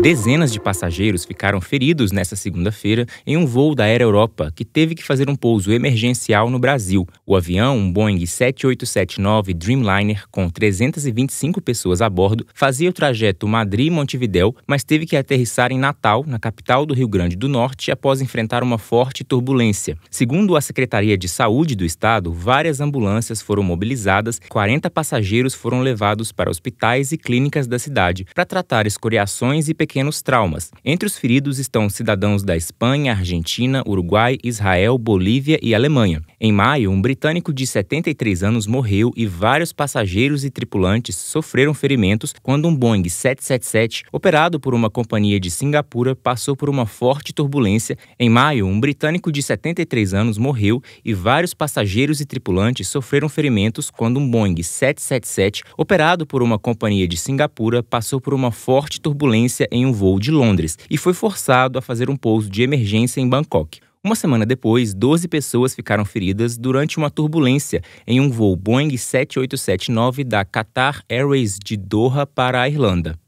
Dezenas de passageiros ficaram feridos nesta segunda-feira em um voo da Aero Europa que teve que fazer um pouso emergencial no Brasil. O avião, um Boeing 7879 Dreamliner com 325 pessoas a bordo, fazia o trajeto Madrid-Montevidéu, mas teve que aterrissar em Natal, na capital do Rio Grande do Norte, após enfrentar uma forte turbulência. Segundo a Secretaria de Saúde do estado, várias ambulâncias foram mobilizadas, 40 passageiros foram levados para hospitais e clínicas da cidade para tratar escoriações e pequenos pequenos traumas. Entre os feridos estão cidadãos da Espanha, Argentina, Uruguai, Israel, Bolívia e Alemanha. Em maio, um britânico de 73 anos morreu e vários passageiros e tripulantes sofreram ferimentos quando um Boeing 777, operado por uma companhia de Singapura, passou por uma forte turbulência. Em maio, um britânico de 73 anos morreu e vários passageiros e tripulantes sofreram ferimentos quando um Boeing 777, operado por uma companhia de Singapura, passou por uma forte turbulência em um voo de Londres e foi forçado a fazer um pouso de emergência em Bangkok. Uma semana depois, 12 pessoas ficaram feridas durante uma turbulência em um voo Boeing 7879 da Qatar Airways de Doha para a Irlanda.